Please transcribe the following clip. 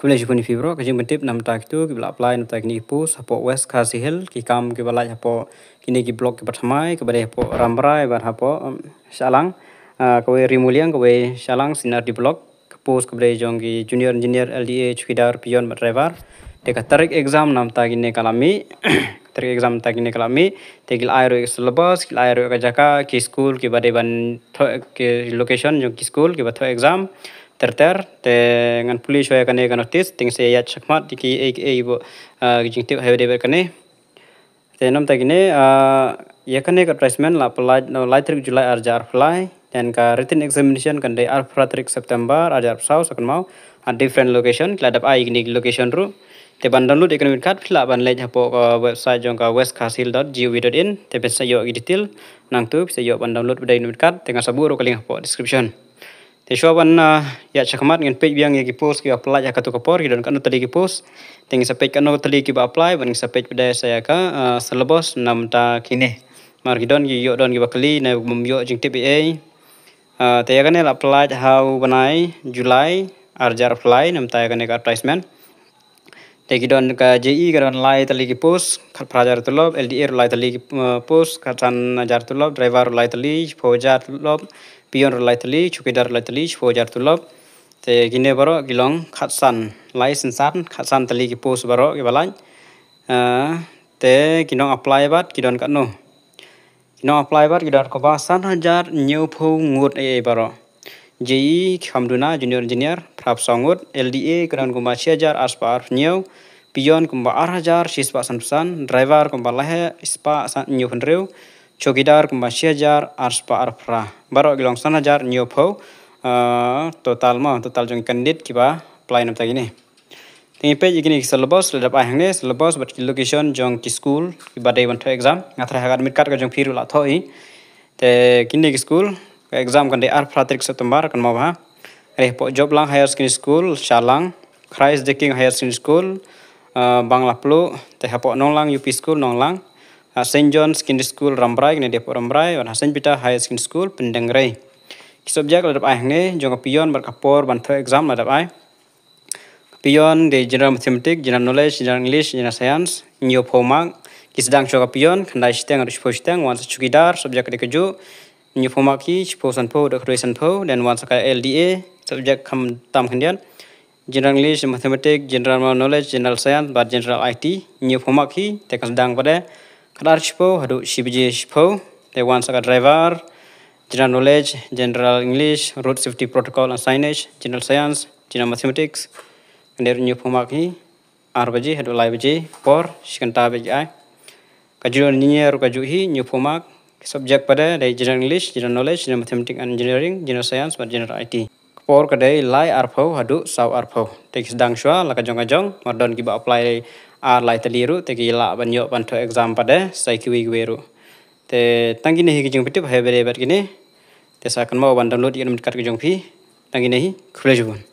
kuliah jukun di fibro kajing bentip nam tak itu kibla apply nam tak ni ipu sapo west kasi Hill, kikam kibala Hapo, kini kiblok ke pertamai kibade Hapo rambrai bar hapo shalang kawai rimuliang kawai shalang sinar di blok kapus kibade jonggi junior engineer LDA chukidar pion mat driver Teka tarik exam nam tak ini kalami tarik exam tak ini kalami tegil airu ek selebas kil airu ek jaka ki school kibade ban ke location jong ki school kibade to exam terter te ngan puli shoya kane kan artis ting se yat shakmat tiki ek e ibo jing tip have deber kane te nom ta gine ya kane ka placement la pelai no lai trik july ar jar dan ka written examination kan de ar pratrik september ar jar sau sakan mau a different location kladap ai gine location ru te ban download economic card kila ban hapo ka website jong ka westcastle.gov.in te pesa yo gi detail nang tu pesa yo ban download bidai economic card tengah sabu ru kaling hapo description Te shua ban na ah, ya chakmat ngin pek biang ki post ki apply ya katu kapor hidon kanu tadi ki post teng sa pek kanu tadi ki apply ban sa pek pedai saya ya ka ah, selebos nam ta kini mar hidon ki yo don ki bakli na mum yo jing tpa ah, te ya kanel apply how banai july arjar apply nam ta ya kanek advertisement legidon ka JE kadon lai tali ki pos khal prajar tulob LDA lai tali ki eh, pos katan jar tulob driver lai tali fojar tulob pion lai tali chukidar lai tali fojar tulob te gine baro gilong khatsan lai sinsan khatsan tali ki pos baro ki balai eh, te kinong apply bat kidon ka no kinong apply bat kidon ko ba san hajar new pu ngut e baro JI e, hamduna junior engineer Prab Songut LDA keran kumba 6000 aspar new pion kumba 8000 sispa sanpesan driver kumba lahe ispa san new hundreu chokidar kumba 6000 aspar fra Baru gilong Sanajar new pho eh, total ma total jong kandid kiba plan nam tagine Tingi pe ikini syllabus ledap ahangne selebos but location jong ki school ki badai ban exam ngatra hagar mit kat ka jong phiru la thoi te school ke exam kan de ar pratrik setembar kan mau ha reh po job lang higher secondary school shalang Christ the King higher secondary school uh, eh, bangla teh po nong lang UP school nong lang uh, St John secondary school rambrai kan de po rambrai wan hasen pita higher secondary school pendengrai subjek ladap ai nge jong pion bar kapor ban tho exam ladap ai pion de general mathematics general knowledge general english general science nyo phomang sedang choka pion khandai siteng arus kan phositeng wan chukidar subjek de keju nyufomaki chposanpo decorationpo dan one saka LDA subjek kam tam kendian general english mathematics general knowledge general science bar general IT nyufomaki tekan sedang pada kadar chpo hadu shibje chpo te wan sakai driver general knowledge general english road safety protocol and signage general science general mathematics kendir nyufomaki arbaji hadu laibaji por sikanta bagi ai kajuan nyinyar kajuhi nyufomak subjek pada dari general English, general knowledge, general mathematics and engineering, general science dan general IT. Kepor dari lai arpo hadu sau arpo. Tek sedang laka jong jong, mardon kiba apply ar lai teliru tek ila banyo bantu exam pada sai kiwi gweru. Te tangi nehi kijung pitip hebere bat gini. Te akan mau ban download yang mendekat kijung pi. Tangi nehi khule jubun.